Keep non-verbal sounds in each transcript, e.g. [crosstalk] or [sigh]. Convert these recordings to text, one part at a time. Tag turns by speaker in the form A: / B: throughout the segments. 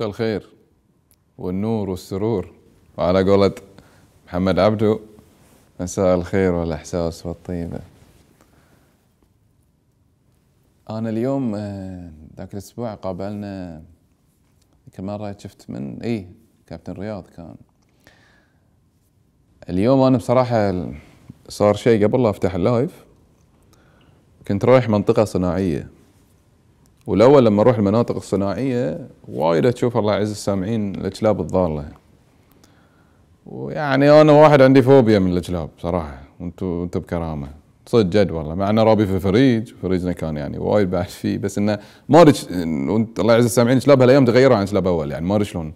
A: مساء الخير والنور والسرور وعلى قولة محمد عبدو مساء الخير والإحساس والطيبة أنا اليوم آه، ذاك الأسبوع قابلنا مرة شفت من إي كابتن رياض كان اليوم أنا بصراحة صار شيء قبل لا أفتح اللايف كنت رايح منطقة صناعية والاول لما نروح المناطق الصناعيه وايد تشوف الله يعز السامعين الكلاب الضاله ويعني انا واحد عندي فوبيا من الكلاب صراحه وانتم انتو بكرامه صدق جد والله مع انه رابي في فريج فريجنا كان يعني وايد بعد فيه بس انه ما ادري الله يعز السامعين كلاب هالايام تغيروا عن كلاب اول يعني ما ادري شلون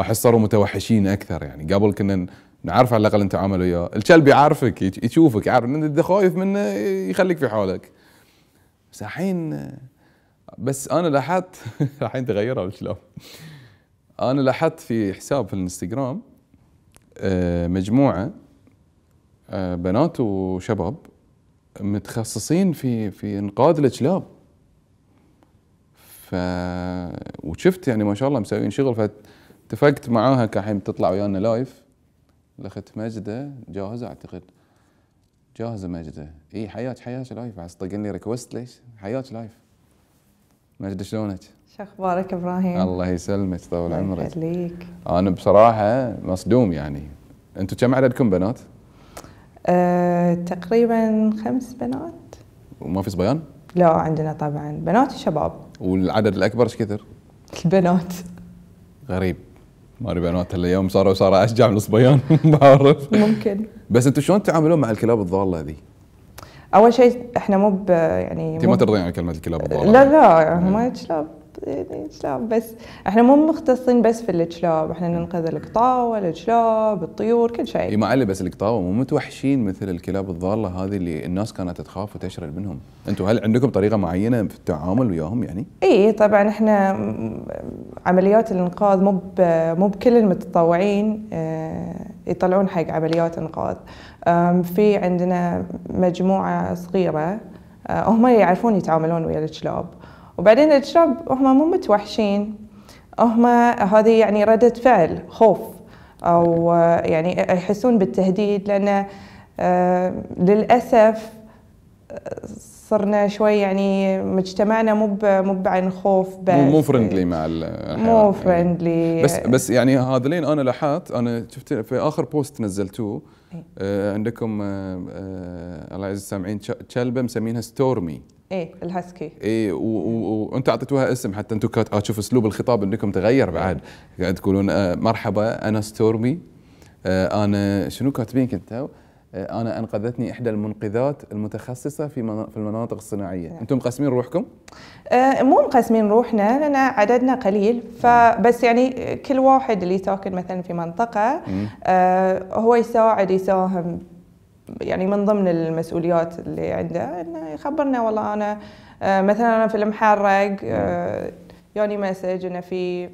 A: احس صاروا متوحشين اكثر يعني قبل كنا نعرف على الاقل نتعامل وياه، الكلب يعرفك يشوفك يعرف انت اذا خايف منه يخليك في حالك. بس الحين بس انا لاحظت [laughs] الحين تغيرها بالكلام انا لاحظت في حساب في الانستغرام آه، مجموعه آه، بنات وشباب متخصصين في في انقاذ الكلاب ف وشفت يعني ما شاء الله مسويين شغل فاتفقت معاها كحين تطلع ويانا لايف الاخت مجده جاهزه اعتقد جاهزه مجده اي حياك حياك لايف بس طقن لي ريكوست ليش حياك لايف مجد شلونك؟
B: شو اخبارك ابراهيم؟
A: الله يسلمك طول عمرك.
B: يخليك.
A: انا بصراحه مصدوم يعني. انتم كم عددكم بنات؟
B: أه تقريبا خمس بنات. وما في صبيان؟ لا عندنا طبعا بنات وشباب.
A: والعدد الاكبر ايش كثر؟ البنات. غريب. ما ادري بنات هلا اليوم صاروا صاروا اشجع من الصبيان [laughs] ما اعرف. ممكن. بس انتم شلون تتعاملون مع الكلاب الضاله ذي؟
B: اول شيء احنا مو يعني انت ما ترضين على
A: كلمه الكلاب الضالة لا
B: لا هم كلاب الكلاب يعني بس
A: احنا مو مختصين بس في الكلاب احنا ننقذ القطاوه الكلاب الطيور كل شيء اي معلي بس القطاوه مو متوحشين مثل الكلاب الضاله هذه اللي الناس كانت تخاف وتشرد منهم انتم هل عندكم طريقه معينه في التعامل وياهم يعني
B: اي طبعا احنا عمليات الانقاذ مو مو بكل المتطوعين آه، يطلعون حق عمليات انقاذ في عندنا مجموعه صغيره آه، هم يعرفون يتعاملون ويا الكلاب وبعدين الشباب هم مو متوحشين هم هذه يعني ردة فعل خوف أو يعني يحسون بالتهديد لأن آه، للأسف آه، صرنا شوي يعني مجتمعنا مو مو عن خوف بس مو
A: فرندلي مع مو
B: فرندلي يعني بس بس
A: يعني هذولين انا لاحظت انا شفت في اخر بوست نزلتوه إيه. آه عندكم آه آه الله يعز السامعين كلبه مسمينها ستورمي
B: ايه الهاسكي
A: ايه وانتم اعطيتوها اسم حتى انتم اشوف آه، اسلوب الخطاب عندكم تغير بعد قاعد تقولون آه، مرحبا انا ستورمي آه، انا شنو كاتبين كنتوا انا انقذتني احدى المنقذات المتخصصه في في المناطق الصناعيه نعم. انتم مقسمين روحكم
B: مو مقسمين روحنا لان عددنا قليل فبس يعني كل واحد اللي ساكن مثلا في منطقه هو يساعد يساهم يعني من ضمن المسؤوليات اللي عنده انه يخبرنا والله انا آه، مثلا انا في المحرق آه، يوني مسج انه في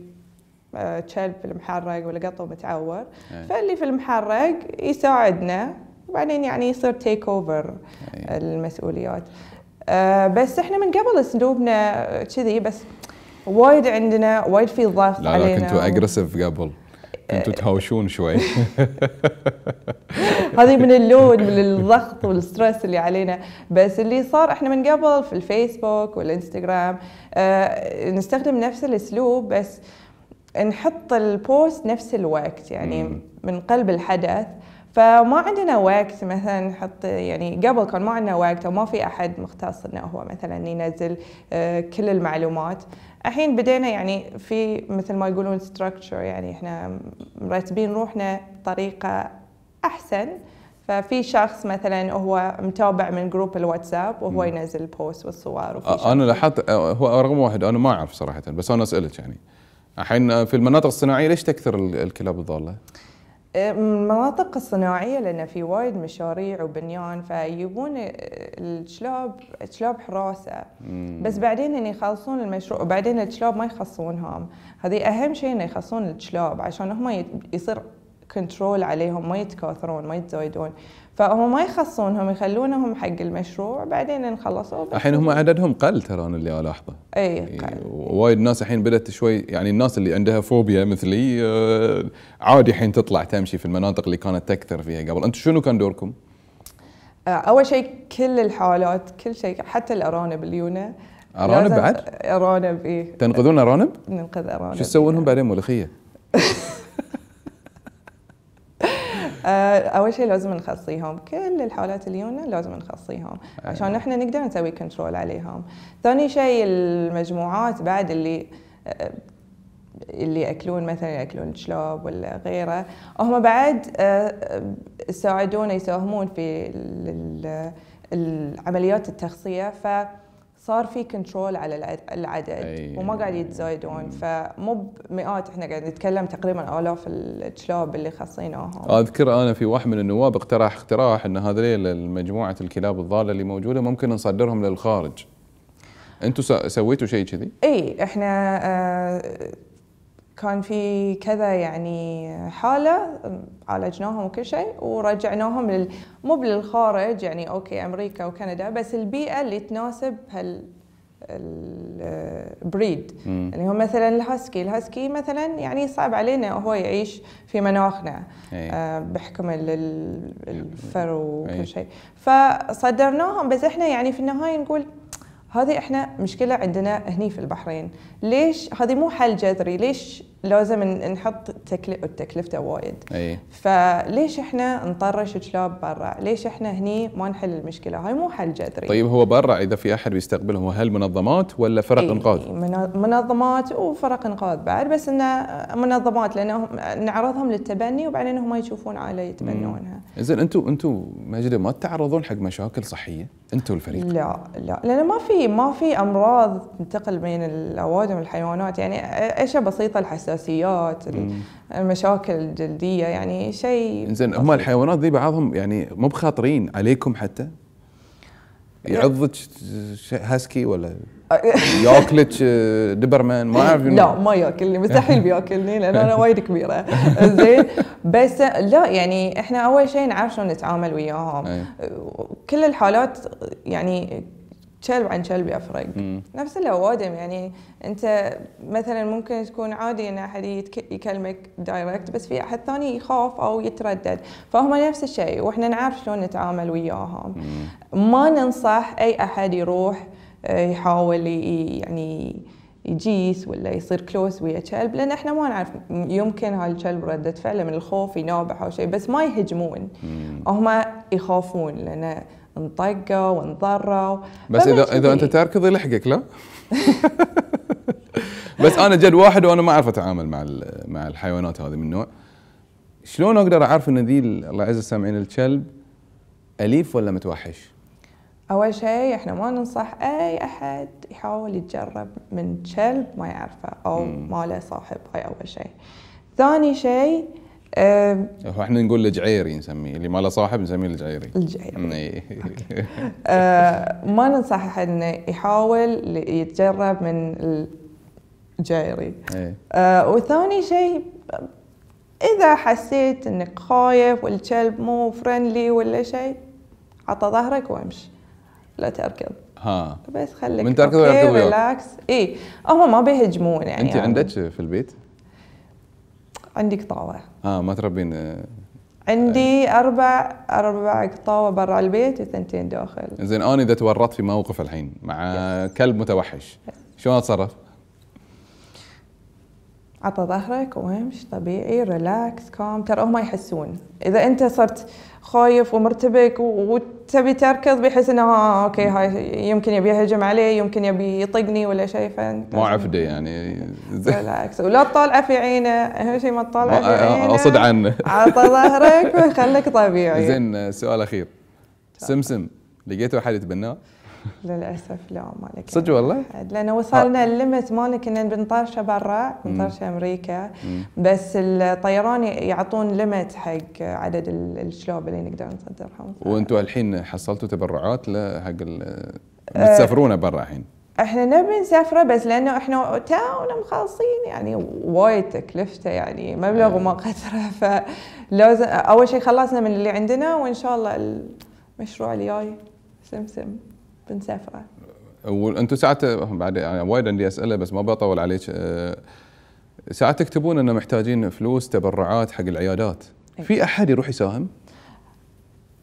B: آه، كلب في المحرق ولا قطو متعور إيه. فاللي في المحرق يساعدنا وبعدين يعني يصير تيك اوفر إيه. المسؤوليات بس احنا من قبل اسلوبنا كذي بس وايد عندنا وايد في ضغط لا لا كنتوا
A: اجريسيف قبل كنتوا آه. تهاوشون شوي
B: [laughs] هذه من اللود من الضغط والستريس اللي علينا بس اللي صار احنا من قبل في الفيسبوك والانستغرام اه نستخدم نفس الاسلوب بس نحط البوست نفس الوقت يعني من قلب الحدث فما عندنا وقت مثلا نحط يعني قبل كان ما عندنا وقت وما في احد مختص انه هو مثلا ينزل آه، كل المعلومات الحين بدينا يعني في مثل ما يقولون ستراكشر يعني احنا مرتبين روحنا بطريقه احسن ففي شخص مثلا هو متابع من جروب الواتساب وهو ينزل بوست والصور وفي آه، انا
A: لاحظت آه، هو رقم واحد انا ما اعرف صراحه بس انا اسالك يعني الحين في المناطق الصناعيه ليش تكثر الكلاب الضاله؟
B: إيه، المناطق الصناعيه لان في وايد مشاريع وبنيان فيبون الكلاب كلاب حراسه بس بعدين ان يخلصون المشروع وبعدين الكلاب ما يخصونهم هذه اهم شيء انه يخصون الكلاب عشان هم يصير كنترول عليهم ما يتكاثرون ما يتزايدون فهم ما يخصونهم يخلونهم حق المشروع بعدين نخلصه
A: الحين هم عددهم قل ترى انا اللي الاحظه اي يعني قل وايد ناس الحين بدات شوي يعني الناس اللي عندها فوبيا مثلي آه، عادي الحين تطلع تمشي في المناطق اللي كانت تكثر فيها قبل انتم شنو كان دوركم؟
B: آه، اول شيء كل الحالات كل شيء حتى الارانب يونا ارانب بعد؟ ارانب اي
A: تنقذون ارانب؟
B: ننقذ ارانب شو
A: تسوونهم بعدين ملوخيه؟ [laughs]
B: آه، اول شيء لازم نخصيهم كل الحالات يونا لازم نخصيهم أيوة. عشان احنا نقدر نسوي كنترول عليهم ثاني شيء المجموعات بعد اللي آه، اللي ياكلون مثلا ياكلون شلوب ولا غيره هم بعد آه، يساعدون يساهمون في العمليات التخصيه ف صار في كنترول على العدد أيه. وما قاعد يتزايدون فمو بمئات احنا قاعد نتكلم تقريبا الاف الكلاب اللي خصيناهم
A: اذكر انا في واحد من النواب اقترح اقتراح ان هذول مجموعه الكلاب الضاله اللي موجوده ممكن نصدرهم للخارج انتم سويتوا شيء كذي؟
B: اي احنا آه كان في كذا يعني حاله عالجناهم وكل شيء ورجعناهم لل... مو للخارج يعني اوكي امريكا وكندا بس البيئه اللي تناسب هال البريد يعني هو مثلا الهاسكي الهاسكي مثلا يعني صعب علينا هو يعيش في مناخنا إيه. آه بحكم الفر وكل إيه. شيء فصدرناهم بس احنا يعني في النهايه نقول هذه احنا مشكله عندنا هني في البحرين ليش هذه مو حل جذري ليش لازم نحط تكلفته وايد أي. فليش احنا نطرش كلاب برا ليش احنا هني ما نحل المشكله هاي مو حل جذري
A: طيب هو برا اذا في احد بيستقبلهم هل منظمات ولا فرق أي. انقاذ
B: منظمات وفرق انقاذ بعد بس انه منظمات لانهم نعرضهم للتبني وبعدين هم يشوفون عائله يتبنونها
A: زين انتم انتم مجد ما تتعرضون حق مشاكل صحيه انتم الفريق لا لا
B: لان ما في ما في امراض تنتقل بين الاوادم والحيوانات يعني اشياء بسيطه الحساسيات المشاكل الجلديه يعني شيء
A: زين هم الحيوانات ذي بعضهم يعني مو بخاطرين عليكم حتى يعضك هاسكي ولا [laughs] ياكلك آه، دبرمان ما اعرف لا ما
B: ياكلني مستحيل بياكلني
A: لان انا وايد
B: كبيره [laughs] زين بس لا يعني احنا اول شيء نعرف شلون نتعامل وياهم كل الحالات يعني كلب عن كلب يفرق نفس الاوادم يعني انت مثلا ممكن تكون عادي ان احد يكلمك دايركت بس في احد ثاني يخاف او يتردد فهم نفس الشيء واحنا نعرف شلون نتعامل وياهم ما ننصح اي احد يروح آه، يحاول يعني يجيس ولا يصير كلوس ويا كلب لان احنا ما نعرف يمكن هاي الكلب رده فعله من الخوف ينابح او شيء بس ما يهجمون هم يخافون لان انطقوا وانضروا بس اذا اذا انت
A: تركض يلحقك لا بس انا جد واحد وانا ما اعرف اتعامل مع مع الحيوانات هذه من نوع شلون اقدر اعرف ان ذي الله يعز السامعين الكلب اليف ولا متوحش؟
B: أول شيء إحنا ما ننصح أي أحد يحاول يتجرب من كلب ما يعرفه أو ما له صاحب هاي أول شيء ثاني شيء أه
A: احنا نقول الجعيري نسميه اللي ما له صاحب نسميه الجعيري الجعيري [laughs]
B: أه ما ننصح احد انه يحاول يتجرب من الجعيري إيه. أه وثاني شيء اذا حسيت انك خايف والكلب مو فرندلي ولا شيء عطى ظهرك وامشي ثلاثة تركض
A: ها بس خليك من تركض ولا ريلاكس
B: اي هم ما بيهجمون يعني انت يعني عندك
A: في البيت؟
B: عندي قطاوه
A: اه ما تربين آه،
B: عندي آه. اربع اربع قطاوه برا البيت وثنتين داخل
A: زين انا اذا تورطت في موقف الحين مع يس. كلب متوحش شلون اتصرف؟
B: عطى ظهرك وامش طبيعي ريلاكس كام ترى هم يحسون اذا انت صرت خايف ومرتبك وتبي تركض بيحس انه آه،, آه اوكي هاي يمكن يبي يهجم علي يمكن يبي يطقني ولا شيء فانت
A: ما عفده يعني ريلاكس [laughs]
B: ولا تطالعه في عينه اهم شيء ما تطالعه في آه، عينه اصد عنه عطى ظهرك وخليك طبيعي [laughs]
A: زين سؤال اخير سمسم لقيتوا احد يتبناه؟
B: [laughs] للاسف لا مالك صدق والله؟ لان وصلنا آه. الليمت مالنا كنا بنطرشه برا بنطرشه امريكا بس الطيران يعطون ليمت حق عدد الشلوب اللي نقدر نصدرهم
A: وانتم الحين حصلتوا تبرعات حق آه، بتسافرونه برا الحين؟
B: احنا نبي نسافره بس لانه احنا تاونا مخلصين يعني وايد تكلفته يعني مبلغ وما آه. قدره [laughs] فلازم اول شيء خلصنا من اللي عندنا وان شاء الله المشروع الجاي سمسم بنسافره
A: وانتم ساعات بعد يعني وايد عندي اسئله بس ما بطول عليك أه، ساعات تكتبون انه محتاجين فلوس تبرعات حق العيادات أيه. في احد يروح يساهم؟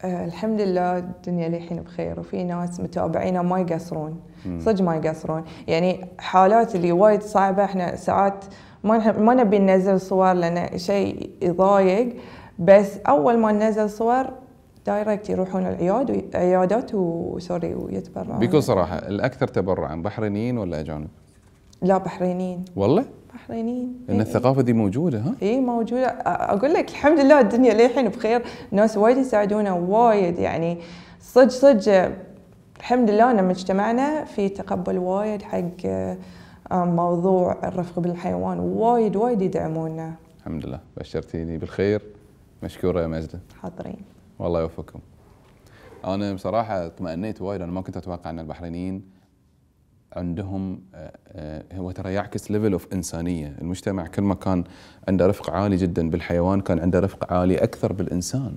B: أه الحمد لله الدنيا للحين بخير وفي ناس متابعينا ما يقصرون صدق ما يقصرون يعني حالات اللي وايد صعبه احنا ساعات ما ما نبي ننزل صور لان شيء يضايق بس اول ما ننزل صور دايركت يروحون العياد عيادات وسوري ويتبرعون بكل صراحه
A: الاكثر تبرعا بحرينيين ولا اجانب؟
B: لا بحرينيين والله؟ بحرينيين ان إيه. الثقافه
A: دي موجوده ها؟
B: اي موجوده اقول لك الحمد لله الدنيا للحين بخير ناس وايد يساعدونا وايد يعني صدق صدق الحمد لله ان مجتمعنا في تقبل وايد حق آه، موضوع الرفق بالحيوان وايد وايد يدعمونا
A: الحمد لله بشرتيني بالخير مشكوره يا مجده حاضرين والله يوفقكم انا بصراحه اطمأنيت وايد انا ما كنت اتوقع ان البحرينيين عندهم آه، آه، هو ترى يعكس ليفل اوف انسانيه، المجتمع كل ما كان عنده رفق عالي جدا بالحيوان كان عنده رفق عالي اكثر بالانسان.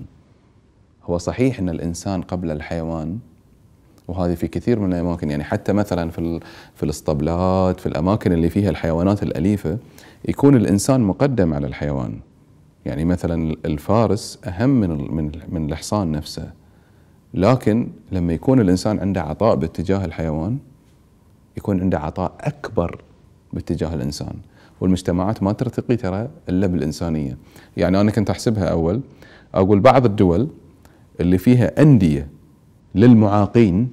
A: هو صحيح ان الانسان قبل الحيوان وهذه في كثير من الاماكن يعني حتى مثلا في في الاسطبلات في الاماكن اللي فيها الحيوانات الاليفه يكون الانسان مقدم على الحيوان. يعني مثلا الفارس اهم من من من الحصان نفسه لكن لما يكون الانسان عنده عطاء باتجاه الحيوان يكون عنده عطاء اكبر باتجاه الانسان والمجتمعات ما ترتقي ترى الا بالانسانيه يعني انا كنت احسبها اول اقول بعض الدول اللي فيها انديه للمعاقين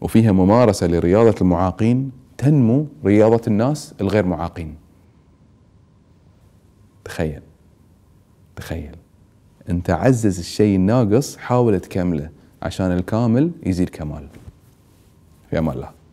A: وفيها ممارسه لرياضه المعاقين تنمو رياضه الناس الغير معاقين تخيل تخيل انت عزز الشيء الناقص حاول تكمله عشان الكامل يزيد كمال في امان الله